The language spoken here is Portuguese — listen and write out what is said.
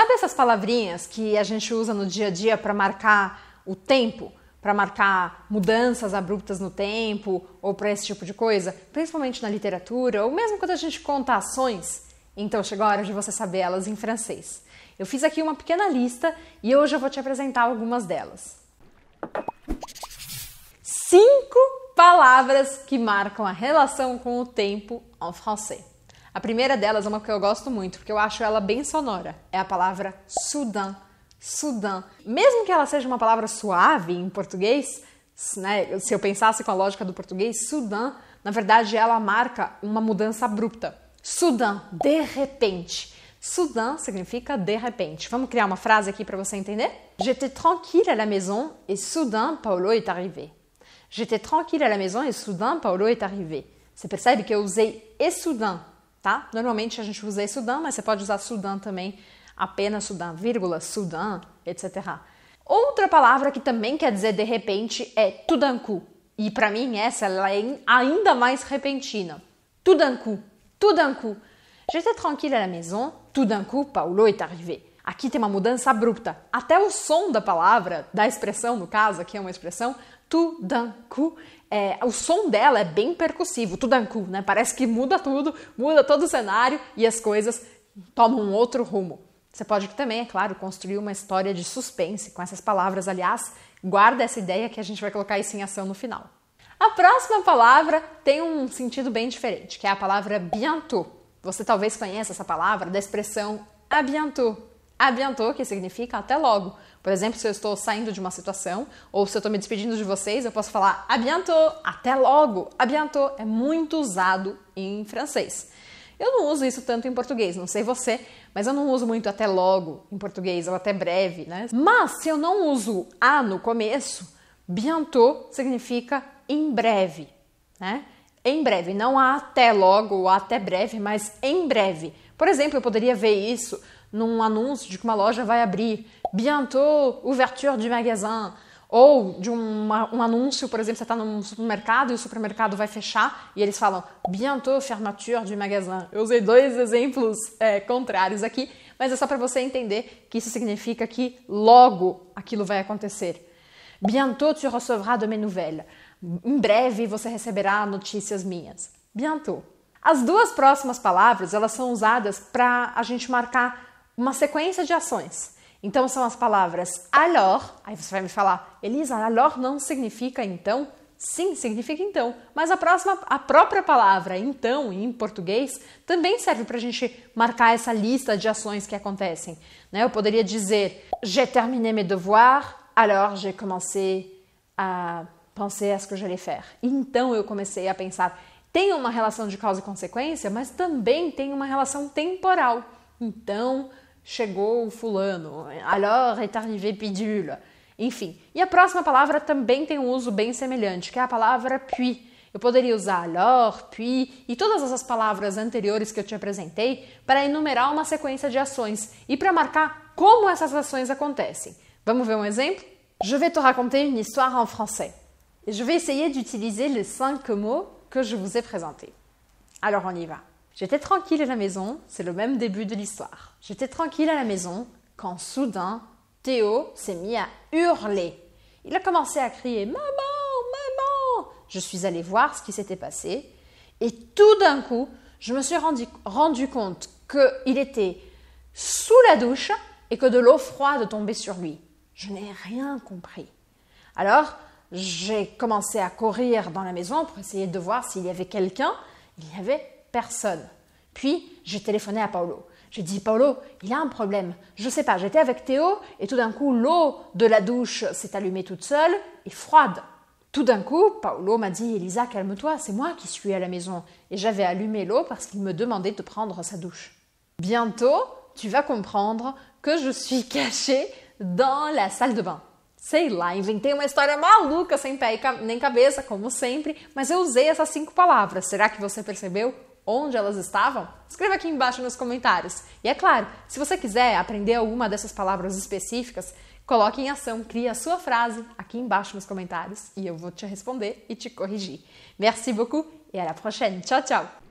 Sabe essas palavrinhas que a gente usa no dia a dia para marcar o tempo? Para marcar mudanças abruptas no tempo ou para esse tipo de coisa? Principalmente na literatura ou mesmo quando a gente conta ações? Então chegou a hora de você saber elas em francês. Eu fiz aqui uma pequena lista e hoje eu vou te apresentar algumas delas. Cinco palavras que marcam a relação com o tempo en français. A primeira delas é uma que eu gosto muito, porque eu acho ela bem sonora. É a palavra Sudan. Sudã. Mesmo que ela seja uma palavra suave em português, né, se eu pensasse com a lógica do português, Sudan, na verdade, ela marca uma mudança abrupta. Sudan, de repente. Sudan significa de repente. Vamos criar uma frase aqui para você entender? J'étais tranquille à la maison et soudain Paulo est arrivé. J'étais tranquille à la maison et soudain Paulo est arrivé. Você percebe que eu usei et soudain tá? Normalmente a gente usa Sudan, mas você pode usar Sudan também, apenas Sudan, vírgula, Sudan, etc. Outra palavra que também quer dizer de repente é Tudanku. E para mim essa ela é ainda mais repentina. Tudanku, Tudanku. J'étais tranquille à la maison, tout d'un coup Paulo est arrivé. Aqui tem uma mudança abrupta. Até o som da palavra, da expressão no caso, aqui é uma expressão, tout d'un coup, é, o som dela é bem percussivo, tudanku, é né? Parece que muda tudo, muda todo o cenário e as coisas tomam um outro rumo. Você pode também, é claro, construir uma história de suspense com essas palavras. Aliás, guarda essa ideia que a gente vai colocar isso em ação no final. A próxima palavra tem um sentido bem diferente, que é a palavra bientôt. Você talvez conheça essa palavra da expressão à bientôt, Adiantou, que significa até logo. Por exemplo, se eu estou saindo de uma situação ou se eu estou me despedindo de vocês, eu posso falar adiantou, até logo. Adiantou é muito usado em francês. Eu não uso isso tanto em português, não sei você, mas eu não uso muito até logo em português ou até breve, né? Mas se eu não uso a no começo, bientôt significa em breve, né? Em breve, não até logo ou até breve, mas em breve. Por exemplo, eu poderia ver isso num anúncio de que uma loja vai abrir, bientôt ouverture du magasin, ou de uma, um anúncio, por exemplo, você está num supermercado e o supermercado vai fechar e eles falam bientôt fermeture du magasin. Eu usei dois exemplos é, contrários aqui, mas é só para você entender que isso significa que logo aquilo vai acontecer. Bientôt tu recevras de mes nouvelles. Em breve você receberá notícias minhas. Bientôt. As duas próximas palavras, elas são usadas para a gente marcar uma sequência de ações. Então são as palavras alors, aí você vai me falar, Elisa, alors não significa então? Sim, significa então. Mas a próxima, a própria palavra então em português também serve para a gente marcar essa lista de ações que acontecem. Né? Eu poderia dizer j'ai terminé mes devoirs, alors j'ai commencé à penser à ce que j'allais faire. Então eu comecei a pensar. Tem uma relação de causa e consequência, mas também tem uma relação temporal. Então chegou o fulano, alors est arrivé pidule. Enfim. E a próxima palavra também tem um uso bem semelhante, que é a palavra puis. Eu poderia usar alors, puis e todas essas palavras anteriores que eu te apresentei para enumerar uma sequência de ações e para marcar como essas ações acontecem. Vamos ver um exemplo? Je vais te raconter une histoire en français. Je vais essayer d'utiliser les cinq mots que je vous ai présentés. Alors on y va. J'étais tranquille à la maison, c'est le même début de l'histoire. J'étais tranquille à la maison quand soudain, Théo s'est mis à hurler. Il a commencé à crier Maman, maman Je suis allée voir ce qui s'était passé et tout d'un coup, je me suis rendu, rendu compte qu'il était sous la douche et que de l'eau froide tombait sur lui. Je n'ai rien compris. Alors, j'ai commencé à courir dans la maison pour essayer de voir s'il y avait quelqu'un. Il y avait personne. Puis, j'ai téléphoné à Paolo. J'ai dit, Paolo, il a un problème. Je ne sais pas, j'étais avec Théo et tout d'un coup, l'eau de la douche s'est allumée toute seule et froide. Tout d'un coup, Paolo m'a dit, Elisa, calme-toi, c'est moi qui suis à la maison. Et j'avais allumé l'eau parce qu'il me demandait de prendre sa douche. Bientôt, tu vas comprendre que je suis cachée dans la salle de bain. Sei lá, inventei uma história maluca sem pé e nem cabeça, como sempre, mas eu usei essas cinco palavras. Será que você percebeu? onde elas estavam? Escreva aqui embaixo nos comentários. E é claro, se você quiser aprender alguma dessas palavras específicas, coloque em ação, crie a sua frase aqui embaixo nos comentários e eu vou te responder e te corrigir. Merci beaucoup et à la prochaine. Tchau, tchau!